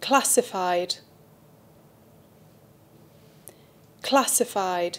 classified classified